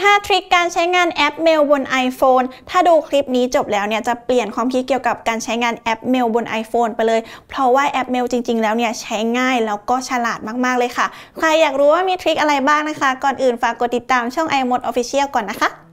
15 ทริคการใช้งานแอปเมลบน iPhone ถ้าดูคลิปนี้จบแล้วเนี่ยจะเปลี่ยนความคิดเกี่ยวกับการใช้งานแอปเมลบน iPhone ไปเลย เพราะว่าแอปเมลจริงๆแล้วเนี่ยใช้ง่ายแล้วก็ฉลาดมากๆเลยค่ะ ใครอยากรู้ว่ามีทริคอะไรบ้างนะคะ ก่อนอื่นฝากกดติดตามช่อง i m o d Official ก่อนนะคะ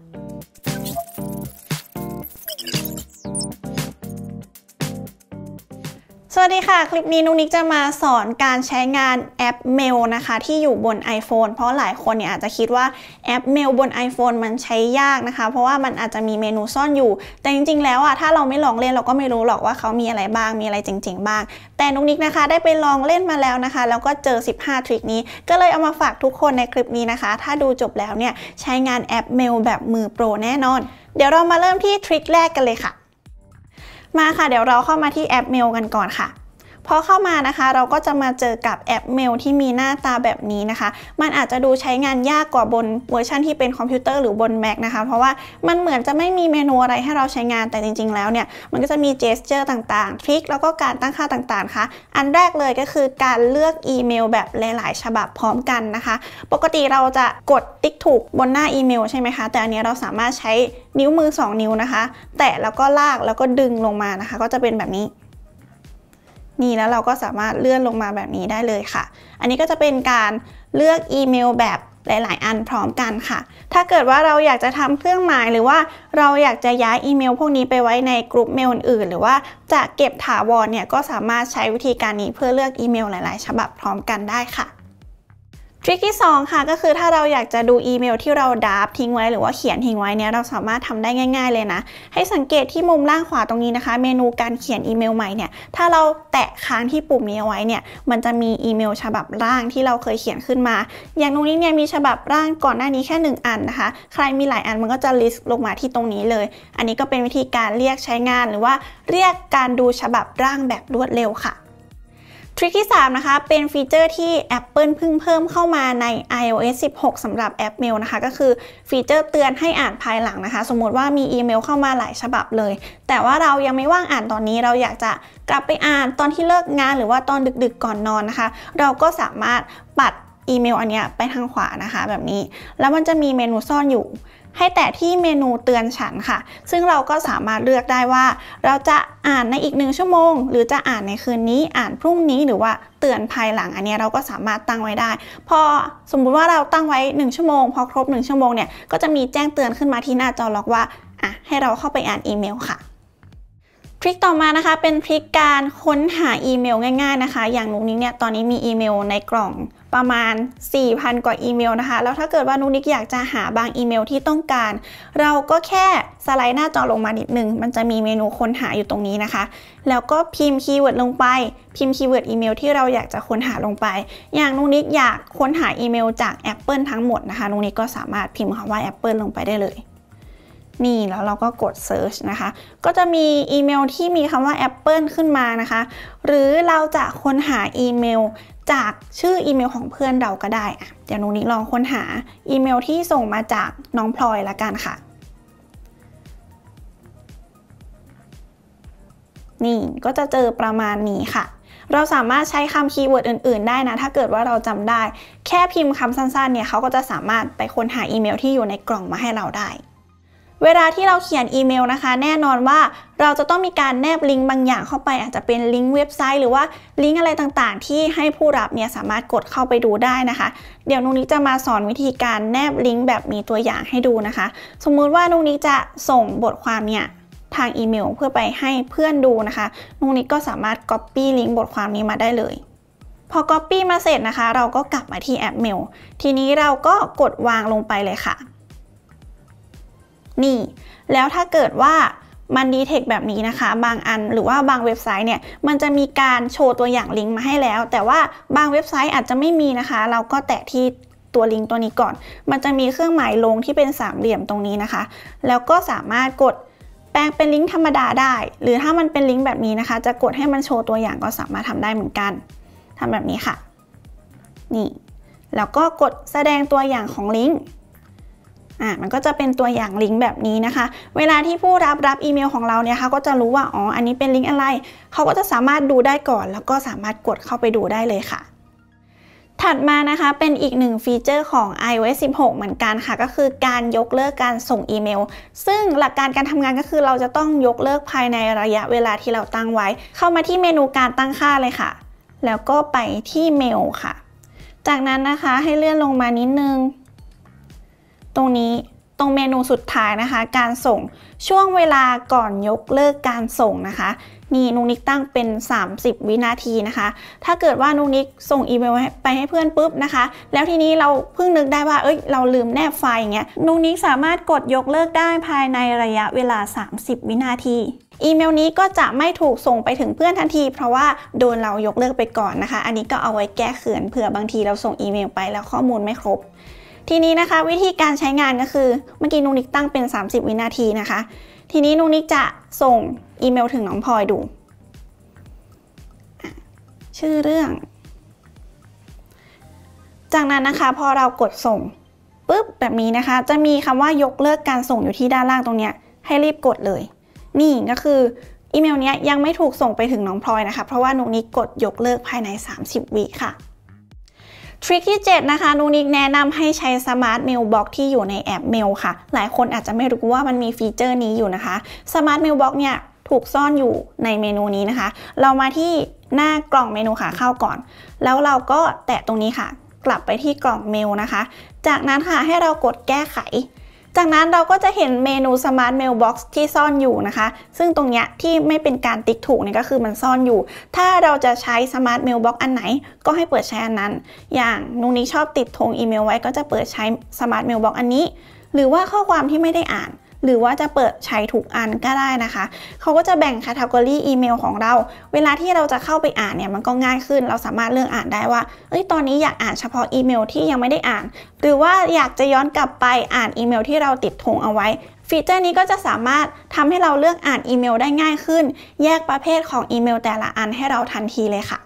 สวัสดีค่ะ คลิปนี้นุ๊กนิกจะมาสอนการใช้งานแอปเมลนะคะ ที่อยู่บน iPhone เพราะหลายคนเนี่ยอาจจะคิดว่าแอปเมลบน iPhone มันใช้ยากนะคะ เพราะว่ามันอาจจะมีเมนูซ่อนอยู่ แต่จริงๆ แล้วอะถ้าเราไม่ลองเล่นเราก็ไม่รู้หรอกว่าเขามีอะไรบ้างมีอะไรเจ๋งๆ บ้าง แต่นุ๊กนิกนะคะ ได้ไปลองเล่นมาแล้วนะคะ แล้วก็เจอ 15ทริคนี้ ก็เลยเอามาฝากทุกคนในคลิปนี้นะคะถ้าดูจบแล้วเนี่ยใช้งานแอปเมลแบบมือโปรแน่นอน เดี๋ยวเรามาเริ่มที่ทริคแรกกันเลยค่ะมาค่ะเดี๋ยวเราเข้ามาที่แอปเมลกันก่อนค่ะพอเข้ามานะคะเราก็จะมาเจอกับแอปเมลที่มีหน้าตาแบบนี้นะคะ มันอาจจะดูใช้งานยากกว่าบนเวอร์ชันที่เป็นคอมพิวเตอร์หรือบน Mac นะคะ เพราะว่ามันเหมือนจะไม่มีเมนูอะไรให้เราใช้งานแต่จริง ๆ แล้วเนี่ยมันก็จะมีเจสเจอร์ต่าง ๆ ทริคแล้วก็การตั้งค่าต่างๆค่ะ อันแรกเลยก็คือการเลือกอีเมลแบบหลายๆ ฉบับพร้อมกันนะคะ ปกติเราจะกดติ๊กถูกบนหน้าอีเมลใช่ไหมคะแต่อันนี้เราสามารถใช้นิ้วมือ 2 นิ้วนะคะ แตะแล้วก็ลากแล้วก็ดึงลงมานะคะ ก็จะเป็นแบบนี้นี่แล้วเราก็สามารถเลื่อนลงมาแบบนี้ได้เลยค่ะ อันนี้ก็จะเป็นการเลือกอีเมลแบบหลาย ๆ อันพร้อมกันค่ะ ถ้าเกิดว่าเราอยากจะทำเครื่องหมายหรือว่าเราอยากจะย้ายอีเมลพวกนี้ไปไว้ในกลุ่มเมลอื่น หรือว่าจะเก็บถาวรเนี่ยก็สามารถใช้วิธีการนี้เพื่อเลือกอีเมลหลายๆ ฉบับพร้อมกันได้ค่ะทริคที่ 2 ค่ะก็คือถ้าเราอยากจะดูอีเมลที่เราดับทิ้งไว้ หรือว่าเขียนทิ้งไว้เนี้ยเราสามารถทำได้ง่าย ๆเลยนะให้สังเกตที่มุมล่างขวาตรงนี้นะคะ เมนูการเขียน อีเมลใหม่เนี่ยถ้าเราแตะค้างที่ปุ่มนี้ไว้เนี่ยมันจะมีอีเมลฉบับร่างที่เราเคยเขียนขึ้นมา อย่างตรงนี้เนี่ยมีฉบับร่างก่อนหน้านี้แค่ 1 อันนะคะ ใครมีหลายอันมันก็จะลิสต์ลงมาที่ตรงนี้เลย อันนี้ก็เป็นวิธีการเรียกใช้งานหรือว่าเรียกการดูฉบับร่างแบบรวดเร็วค่ะทริคที่ 3 นะคะ เป็นฟีเจอร์ที่ Apple เพิ่งเพิ่มเข้ามาใน iOS 16 สำหรับแอปเมลนะคะ ก็คือฟีเจอร์เตือนให้อ่านภายหลังนะคะ สมมติว่ามีอีเมลเข้ามาหลายฉบับเลย แต่ว่าเรายังไม่ว่างอ่านตอนนี้เราอยากจะกลับไปอ่านตอนที่เลิกงานหรือว่าตอนดึก ๆ ก่อนนอนนะคะ เราก็สามารถปัดอีเมลอันเนี้ยไปทางขวานะคะ แบบนี้ แล้วมันจะมีเมนูซ่อนอยู่ให้แตะที่เมนูเตือนฉันค่ะ ซึ่งเราก็สามารถเลือกได้ว่า เราจะอ่านในอีกหนึ่งชั่วโมง หรือจะอ่านในคืนนี้ อ่านพรุ่งนี้ หรือว่าเตือนภายหลังอันนี้เราก็สามารถตั้งไว้ได้ พอสมมุติว่าเราตั้งไว้1ชั่วโมง พอครบ 1 ชั่วโมงเนี่ย ก็จะมีแจ้งเตือนขึ้นมาที่หน้าจอล็อกว่าอ่ะให้เราเข้าไปอ่านอีเมลค่ะ ทริคต่อมานะคะ เป็นทริคการค้นหาอีเมล ง่ายๆนะคะ อย่างนุกนี้เนี่ย ตอนนี้มีอีเมลในกล่องประมาณ 4,000 กว่าอีเมล นะคะ แล้วถ้าเกิดว่านุนิกอยากจะหาบางอีเมล ที่ต้องการ เราก็แค่สไลด์หน้าจอลงมานิดนึง มันจะมีเมนูค้นหาอยู่ตรงนี้นะคะ แล้วก็พิมพ์คีย์เวิร์ดลงไป พิมพ์คีย์เวิร์ดอีเมลที่เราอยากจะค้นหาลงไป อย่างนุนิกอยากค้นหาอีเมลจาก Apple ทั้งหมดนะคะ นุนิกก็สามารถพิมพ์คำว่า Apple ลงไปได้เลย นี่แล้วเราก็กดเซิร์ชนะคะ ก็จะมีอีเมลที่มีคำว่า Apple ขึ้นมานะคะ หรือเราจะค้นหาอีเมลจากชื่ออีเมลของเพื่อนเราก็ได้อะเดี๋ยวนุนิ้ลองค้นหาอีเมลที่ส่งมาจากน้องพลอยละกันค่ะ นี่ก็จะเจอประมาณนี้ค่ะ เราสามารถใช้คำคีย์เวิร์ดอื่น ๆ ได้นะ ถ้าเกิดว่าเราจำได้แค่พิมพ์คำสั้นๆเนี่ยเขาก็จะสามารถไปค้นหาอีเมลที่อยู่ในกล่องมาให้เราได้เวลาที่เราเขียนอีเมลนะคะแน่นอนว่าเราจะต้องมีการแนบลิงก์บางอย่างเข้าไป อาจจะเป็นลิงก์เว็บไซต์ หรือว่าลิงก์อะไรต่างๆ ที่ให้ผู้รับเนี่ยสามารถกดเข้าไปดูได้นะคะ เดี๋ยวนุ้งนี้จะมาสอนวิธีการแนบลิงก์แบบมีตัวอย่างให้ดูนะคะ สมมุติว่านุ้งนี้จะส่งบทความเนี่ยทางอีเมลเพื่อไปให้เพื่อนดูนะคะนุ้งนี้ก็สามารถ Copy ลิงก์บทความนี้มาได้เลย พอ Copy มาเสร็จนะคะ เราก็กลับมาที่แอปเมลทีนี้เราก็กดวางลงไปเลยค่ะนี่ แล้วถ้าเกิดว่ามันดีเทคแบบนี้นะคะ บางอันหรือว่าบางเว็บไซต์เนี่ย มันจะมีการโชว์ตัวอย่างลิงก์มาให้แล้ว แต่ว่าบางเว็บไซต์อาจจะไม่มีนะคะ เราก็แตะที่ตัวลิงก์ตัวนี้ก่อน มันจะมีเครื่องหมายลงที่เป็นสามเหลี่ยมตรงนี้นะคะ แล้วก็สามารถกดแปลงเป็นลิงก์ธรรมดาได้ หรือถ้ามันเป็นลิงก์แบบนี้นะคะ จะกดให้มันโชว์ตัวอย่างก็สามารถทำได้เหมือนกัน ทำแบบนี้ค่ะ นี่ แล้วก็กดแสดงตัวอย่างของลิงก์อ่ะมันก็จะเป็นตัวอย่างลิงก์แบบนี้นะคะ เวลาที่ผู้รับรับอีเมลของเราเนี่ยคะก็จะรู้ว่าอ๋ออันนี้เป็นลิงก์อะไร เขาก็จะสามารถดูได้ก่อน แล้วก็สามารถกดเข้าไปดูได้เลยค่ะ ถัดมานะคะเป็นอีกหนึ่งฟีเจอร์ของ iOS 16 เหมือนกันค่ะ ก็คือการยกเลิกการส่งอีเมล ซึ่งหลักการการทำงานก็คือ เราจะต้องยกเลิกภายในระยะเวลาที่เราตั้งไว้ เข้ามาที่เมนูการตั้งค่าเลยค่ะ แล้วก็ไปที่เมลค่ะ จากนั้นนะคะให้เลื่อนลงมานิดนึงตรงนี้ตรงเมนูสุดท้ายนะคะ การส่งช่วงเวลาก่อนยกเลิกการส่งนะคะนี่นุนิกตั้งเป็น 30 วินาทีนะคะ ถ้าเกิดว่านุนิกส่งอีเมลไปให้เพื่อนปุ๊บนะคะ แล้วทีนี้เราเพิ่งนึกได้ว่าเอ้ยเราลืมแนบไฟล์อย่างเงี้ยนุนิกสามารถกดยกเลิกได้ภายในระยะเวลา 30 วินาที อีเมลนี้ก็จะไม่ถูกส่งไปถึงเพื่อนทันที เพราะว่าโดนเรายกเลิกไปก่อนนะคะ อันนี้ก็เอาไว้แก้เขินเผื่อบางทีเราส่งอีเมลไปแล้วข้อมูลไม่ครบทีนี้นะคะ วิธีการใช้งานก็คือ เมื่อกี้นุกนิกตั้งเป็น 30 วินาทีนะคะ ทีนี้นุกนิกจะส่งอีเมลถึงน้องพลอย ดู ชื่อเรื่อง จากนั้นนะคะพอเรากดส่งปุ๊บแบบนี้นะคะ จะมีคำว่ายกเลิกการส่งอยู่ที่ด้านล่างตรงเนี้ยให้รีบกดเลย นี่ก็คืออีเมลนี้ยังไม่ถูกส่งไปถึงน้องพลอยนะคะ เพราะว่านุกนิกกดยกเลิกภายใน 30วิค่ะทริคที่7 นะคะนูนิกแนะนำให้ใช้สมาร์ทเมลบ็อกที่อยู่ในแอปเมลค่ะ หลายคนอาจจะไม่รู้ว่ามันมีฟีเจอร์นี้อยู่นะคะสมาร์ทเมลบ็อกเนี่ยถูกซ่อนอยู่ในเมนูนี้นะคะ เรามาที่หน้ากล่องเมนูค่ะเข้าก่อน แล้วเราก็แตะตรงนี้ค่ะ กลับไปที่กล่องเมลนะคะ จากนั้นค่ะให้เรากดแก้ไขจากนั้นเราก็จะเห็นเมนู Smart Mailbox ที่ซ่อนอยู่นะคะ ซึ่งตรงเนี้ยที่ไม่เป็นการติ๊กถูกเนี่ยก็คือมันซ่อนอยู่ ถ้าเราจะใช้ Smart Mailbox อันไหน ก็ให้เปิดใช้อันนั้น อย่างนุ้งนี้ชอบติดธงอีเมลไว้ก็จะเปิดใช้ Smart Mailbox อันนี้ หรือว่าข้อความที่ไม่ได้อ่านหรือว่าจะเปิดใช้ทุกอันก็ได้นะคะเขาก็จะแบ่งคตตากรีอีเมลของเรา เวลาที่เราจะเข้าไปอ่านเนี่ยมันก็ง่ายขึ้น เราสามารถเลือกอ่านได้ว่า เอ้ยตอนนี้อยากอ่านเฉพาะอีเมลที่ยังไม่ได้อ่าน หรือว่าอยากจะย้อนกลับไปอ่านอีเมลที่เราติดทงเอาไว้ ฟีเจอร์นี้ก็จะสามารถทำให้เราเลือกอ่านอีเมลได้ง่ายขึ้น แยกประเภทของอีเมลแต่ละอันให้เราทันทีเลยค่ะ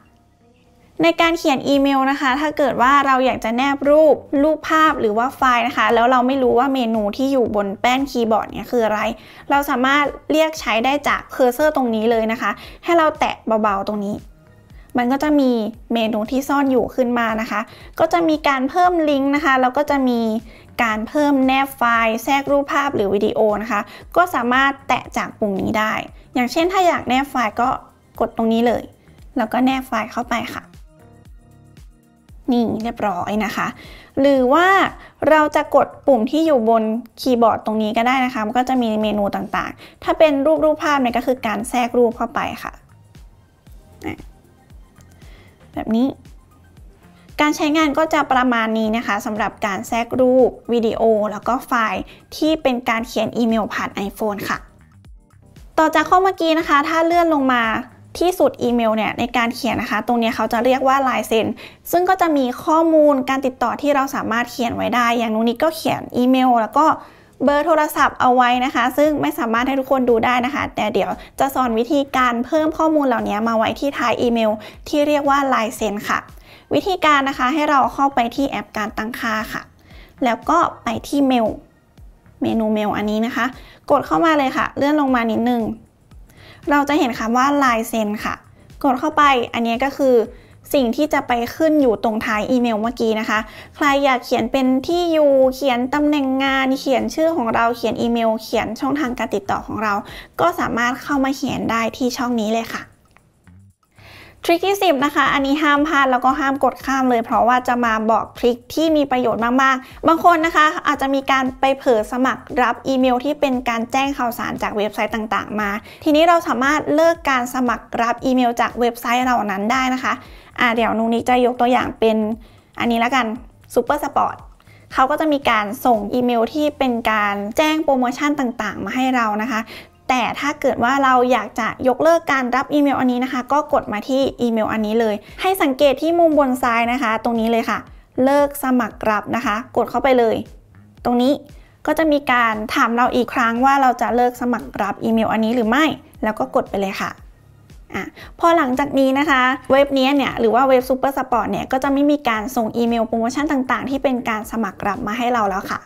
ในการเขียนอีเมลนะคะ ถ้าเกิดว่าเราอยากจะแนบรูปรูปภาพหรือว่าไฟล์นะคะ แล้วเราไม่รู้ว่าเมนูที่อยู่บนแป้นคีย์บอร์ดเนี่ยคืออะไร เราสามารถเรียกใช้ได้จากเคอร์เซอร์ตรงนี้เลยนะคะ ให้เราแตะเบาๆ ตรงนี้ มันก็จะมีเมนูที่ซ่อนอยู่ขึ้นมานะคะ ก็จะมีการเพิ่มลิงก์นะคะ แล้วก็จะมีการเพิ่มแนบไฟล์ แทรกรูปภาพหรือวิดีโอนะคะ ก็สามารถแตะจากปุ่มนี้ได้ อย่างเช่นถ้าอยากแนบไฟล์ก็กดตรงนี้เลย แล้วก็แนบไฟล์เข้าไปค่ะนี่เรียบร้อยนะคะ หรือว่าเราจะกดปุ่มที่อยู่บนคีย์บอร์ดตรงนี้ก็ได้นะคะ มันก็จะมีเมนูต่างๆ ถ้าเป็นรูปรูปภาพเนี่ยก็คือการแทรกรูปเข้าไปค่ะ แบบนี้ การใช้งานก็จะประมาณนี้นะคะสำหรับการแทรกรูป วิดีโอ แล้วก็ไฟล์ที่เป็นการเขียนอีเมล ผ่าน iPhone ค่ะ ต่อจากข้อเมื่อกี้นะคะถ้าเลื่อนลงมาที่สุดอีเมลเนี่ยในการเขียนนะคะ ตรงนี้เขาจะเรียกว่าลายเซ็นซึ่งก็จะมีข้อมูลการติดต่อที่เราสามารถเขียนไว้ได้ อย่างนุนิกก็เขียนอีเมลแล้วก็เบอร์โทรศัพท์เอาไว้นะคะ ซึ่งไม่สามารถให้ทุกคนดูได้นะคะ แต่เดี๋ยวจะสอนวิธีการเพิ่มข้อมูลเหล่านี้มาไว้ที่ท้ายอีเมลที่เรียกว่าลายเซ็นค่ะ วิธีการนะคะให้เราเข้าไปที่แอปการตั้งค่าค่ะแล้วก็ไปที่เมลเมนูเมลอันนี้นะคะ กดเข้ามาเลยค่ะ เลื่อนลงมานิดนึงเราจะเห็นคำว่าลายเซ็นค่ะ กดเข้าไป อันนี้ก็คือ สิ่งที่จะไปขึ้นอยู่ตรงท้ายอีเมลเมื่อกี้นะคะ ใครอยากเขียนเป็นที่อยู่ เขียนตำแหน่งงาน เขียนชื่อของเรา เขียนอีเมล เขียนช่องทางการติดต่อของเรา ก็สามารถเข้ามาเขียนได้ที่ช่องนี้เลยค่ะทริคที่10นะคะ อันนี้ห้ามพลาดแล้วก็ห้ามกดข้ามเลย เพราะว่าจะมาบอกทริคที่มีประโยชน์มากๆ บางคนนะคะ อาจจะมีการไปเผลอสมัครรับอีเมลที่เป็นการแจ้งข่าวสารจากเว็บไซต์ต่างๆ มา ทีนี้เราสามารถเลิกการสมัครรับอีเมลจากเว็บไซต์เหล่านั้นได้นะคะอ่าเดี๋ยวนุนิจะยกตัวอย่างเป็นอันนี้แล้วกันซูเปอร์สปอร์ตเขาก็จะมีการส่งอีเมลที่เป็นการแจ้งโปรโมชั่นต่างๆ มาให้เรานะคะแต่ถ้าเกิดว่าเราอยากจะยกเลิกการรับอีเมลอันนี้นะคะ ก็กดมาที่อีเมลอันนี้เลย ให้สังเกตที่มุมบนซ้ายนะคะ ตรงนี้เลยค่ะ เลิกสมัครรับนะคะ กดเข้าไปเลย ตรงนี้ก็จะมีการถามเราอีกครั้งว่าเราจะเลิกสมัครรับอีเมลอันนี้หรือไม่ แล้วก็กดไปเลยค่ะ พอหลังจากนี้นะคะ เว็บนี้เนี่ยหรือว่าเว็บซูเปอร์สปอร์ตเนี่ย ก็จะไม่มีการส่งอีเมลโปรโมชั่นต่างๆที่เป็นการสมัครรับมาให้เราแล้วค่ะ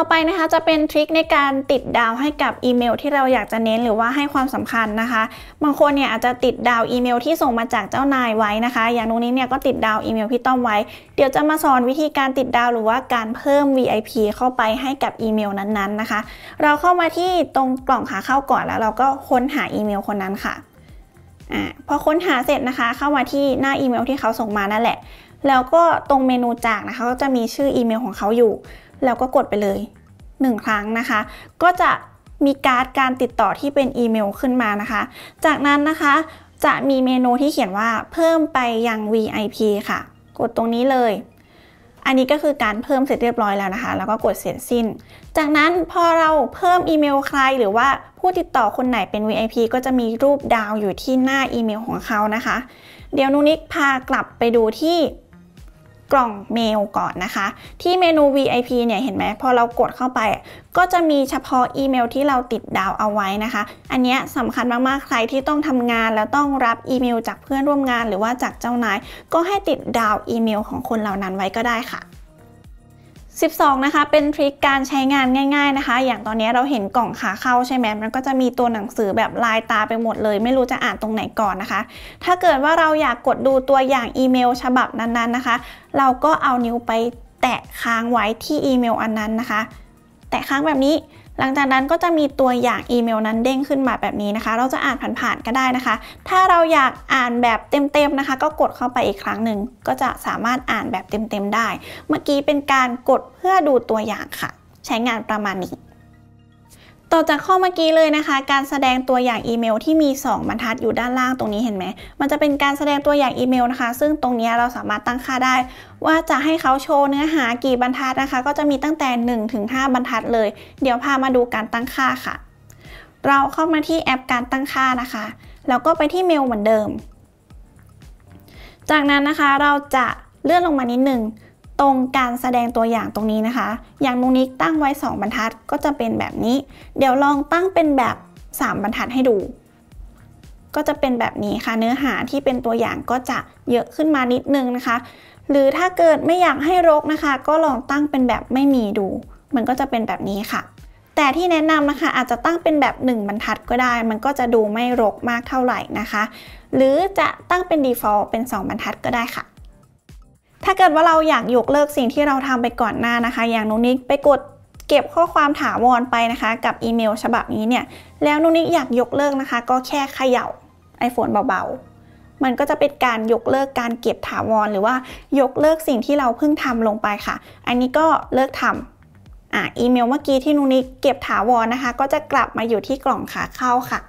ต่อไปนะคะจะเป็นทริคในการติดดาวให้กับอีเมลที่เราอยากจะเน้นหรือว่าให้ความสำคัญนะคะ บางคนเนี่ยอาจจะติดดาวอีเมลที่ส่งมาจากเจ้านายไว้นะคะอย่างตรงนี้เนี่ยก็ติดดาวอีเมลพี่ต้อมไว้ เดี๋ยวจะมาสอนวิธีการติดดาวหรือว่าการเพิ่ม VIP เข้าไปให้กับอีเมลนั้นๆนะคะเราเข้ามาที่ตรงกล่องหาเข้าก่อนแล้ว เราก็ค้นหาอีเมลคนนั้นค่ะอพอค้นหาเสร็จนะคะเข้ามาที่หน้าอีเมลที่เขาส่งมานั่นแหละ แล้วก็ตรงเมนูจากนะคะก็จะมีชื่ออีเมลของเขาอยู่แล้วก็กดไปเลย 1 ครั้งนะคะ ก็จะมีการ์ดการติดต่อที่เป็นอีเมลขึ้นมานะคะ จากนั้นนะคะจะมีเมนูที่เขียนว่าเพิ่มไปยัง VIP ค่ะ กดตรงนี้เลย อันนี้ก็คือการเพิ่มเสร็จเรียบร้อยแล้วนะคะ แล้วก็กดเสร็จสิ้น จากนั้นพอเราเพิ่มอีเมลใคร หรือว่าผู้ติดต่อคนไหนเป็น VIP ก็จะมีรูปดาวอยู่ที่หน้าอีเมลของเขานะคะ เดี๋ยวนุนิกพากลับไปดูที่กล่องเมลก่อนนะคะ ที่เมนู VIP เนี่ยเห็นไหมพอเรากดเข้าไป ก็จะมีเฉพาะอีเมลที่เราติดดาวเอาไว้นะคะ อันนี้สำคัญมากๆ ใครที่ต้องทำงานแล้วต้องรับอีเมลจากเพื่อนร่วมงานหรือว่าจากเจ้านายก็ให้ติดดาวอีเมลของคนเหล่านั้นไว้ก็ได้ค่ะ12 นะคะ เป็นทริคการใช้งานง่ายๆนะคะ อย่างตอนนี้เราเห็นกล่องขาเข้าใช่ไหมมันก็จะมีตัวหนังสือแบบลายตาไปหมดเลย ไม่รู้จะอ่านตรงไหนก่อนนะคะ ถ้าเกิดว่าเราอยากกดดูตัวอย่างอีเมลฉบับนั้นๆนะคะ เราก็เอานิ้วไปแตะค้างไว้ที่อีเมล อันนั้นนะคะ แตะค้างแบบนี้หลังจากนั้นก็จะมีตัวอย่างอีเมลนั้นเด้งขึ้นมาแบบนี้นะคะ เราจะอ่านผ่านๆก็ได้นะคะ ถ้าเราอยากอ่านแบบเต็ม ๆ นะคะ ก็กดเข้าไปอีกครั้งหนึ่ง ก็จะสามารถอ่านแบบเต็ม ๆ ได้ เมื่อกี้เป็นการกดเพื่อดูตัวอย่างค่ะ ใช้งานประมาณนี้ต่อจากข้อเมื่อกี้เลยนะคะ การแสดงตัวอย่างอีเมลที่มี 2บรรทัดอยู่ด้านล่างตรงนี้เห็นไหมมันจะเป็นการแสดงตัวอย่างอีเมลนะคะ ซึ่งตรงนี้เราสามารถตั้งค่าได้ ว่าจะให้เขาโชว์เนื้อหากี่บรรทัดนะคะ ก็จะมีตั้งแต่1-5บรรทัดเลย เดี๋ยวพามาดูการตั้งค่าค่ะ เราเข้ามาที่แอปการตั้งค่านะคะแล้วก็ไปที่เมลเหมือนเดิม จากนั้นนะคะเราจะเลื่อนลงมานิดหนึ่งตรงการแสดงตัวอย่างตรงนี้นะคะ อย่างนูนิกตั้งไว้ 2 บรรทัดก็จะเป็นแบบนี้ เดี๋ยวลองตั้งเป็นแบบ 3 บรรทัดให้ดู ก็จะเป็นแบบนี้ค่ะเนื้อหาที่เป็นตัวอย่างก็จะเยอะขึ้นมานิดนึงนะคะ หรือถ้าเกิดไม่อยากให้รกนะคะ ก็ลองตั้งเป็นแบบไม่มีดู มันก็จะเป็นแบบนี้ค่ะ แต่ที่แนะนำนะคะอาจจะตั้งเป็นแบบ 1 บรรทัดก็ได้ มันก็จะดูไม่รกมากเท่าไหร่นะคะ หรือจะตั้งเป็น default เป็น 2 บรรทัดก็ได้ค่ะถ้าเกิดว่าเราอยากยกเลิกสิ่งที่เราทำไปก่อนหน้านะคะ อย่างนุนิกไปกดเก็บข้อความถาวรไปนะคะ กับอีเมลฉบับนี้เนี่ย แล้วนุนิกอยากยกเลิกนะคะ ก็แค่เขย่า iPhone เบาๆ มันก็จะเป็นการยกเลิกการเก็บถาวรหรือว่ายกเลิกสิ่งที่เราเพิ่งทำลงไปค่ะ อันนี้ก็เลิกทำอ่าอีเมลเมื่อกี้ที่นุนิกเก็บถาวรนะคะ ก็จะกลับมาอยู่ที่กล่องขาเข้าค่ะ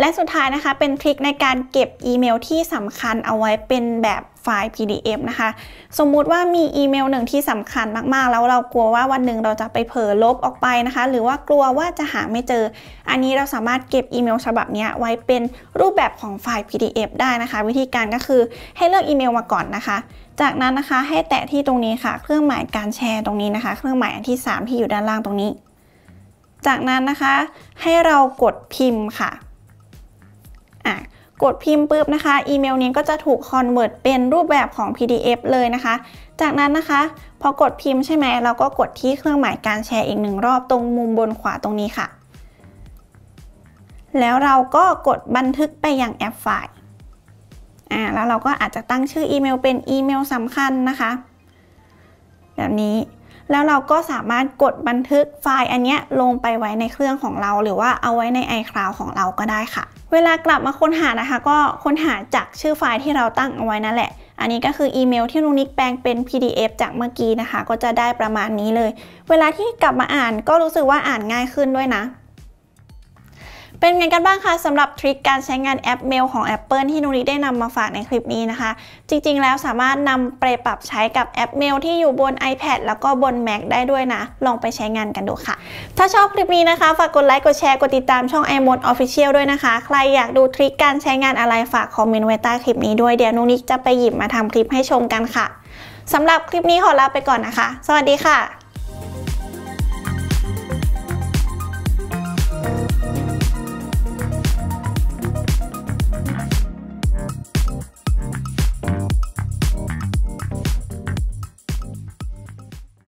และสุดท้ายนะคะ เป็นทริคในการเก็บ อีเมลที่สำคัญเอาไว้เป็นแบบไฟล์ PDF นะคะ สมมุติว่ามีอีเมลหนึ่งที่สำคัญมากๆ แล้วเรากลัวว่าวันหนึ่งเราจะไปเผลอลบออกไปนะคะ หรือว่ากลัวว่าจะหาไม่เจอ อันนี้เราสามารถเก็บอีเมลฉบับนี้ไว้เป็นรูปแบบของไฟล์ PDF ได้นะคะวิธีการก็คือให้เลือกอีเมลมาก่อนนะคะจากนั้นนะคะให้แตะที่ตรงนี้ค่ะ เครื่องหมายการแชร์ตรงนี้นะคะ เครื่องหมายอันที่3ที่อยู่ด้านล่างตรงนี้ จากนั้นนะคะ ให้เรากดพิมพ์ค่ะกดพิมพ์ปุ๊บนะคะ อีเมลนี้ก็จะถูกคอนเวิร์ตเป็นรูปแบบของ PDF เลยนะคะ จากนั้นนะคะ พอกดพิมพ์ใช่ไหม เราก็กดที่เครื่องหมายการแชร์อีกหนึ่งรอบตรงมุมบนขวาตรงนี้ค่ะ แล้วเราก็กดบันทึกไปยังแอปไฟล์อ่าแล้วเราก็อาจจะตั้งชื่ออีเมลเป็นอีเมลสำคัญนะคะ แบบนี้แล้วเราก็สามารถกดบันทึกไฟล์อันนี้ลงไปไว้ในเครื่องของเรา หรือว่าเอาไว้ใน iCloud ของเราก็ได้ค่ะ เวลากลับมาค้นหานะคะ ก็ค้นหาจากชื่อไฟล์ที่เราตั้งเอาไว้นั่นแหละ อันนี้ก็คืออีเมลที่ลุงนิกแปลงเป็น PDF จากเมื่อกี้นะคะ ก็จะได้ประมาณนี้เลย เวลาที่กลับมาอ่านก็รู้สึกว่าอ่านง่ายขึ้นด้วยนะเป็นไงกันบ้างคะสำหรับทริคการใช้งานแอปเมลของ Apple ที่นุนิได้นำมาฝากในคลิปนี้นะคะ จริง ๆแล้วสามารถนำไปปรับใช้กับแอปเมลที่อยู่บน iPad แล้วก็บน Mac ได้ด้วยนะ ลองไปใช้งานกันดูค่ะ ถ้าชอบคลิปนี้นะคะ ฝากกดไลค์ กดแชร์ กดติดตามช่อง iMode Official ด้วยนะคะ ใครอยากดูทริคการใช้งานอะไรฝากคอมเมนต์ไว้ใต้คลิปนี้ด้วยเดี๋ยวนุนิจะไปหยิบมาทำคลิปให้ชมกันค่ะสำหรับคลิปนี้ขอลาไปก่อนนะคะ สวัสดีค่ะ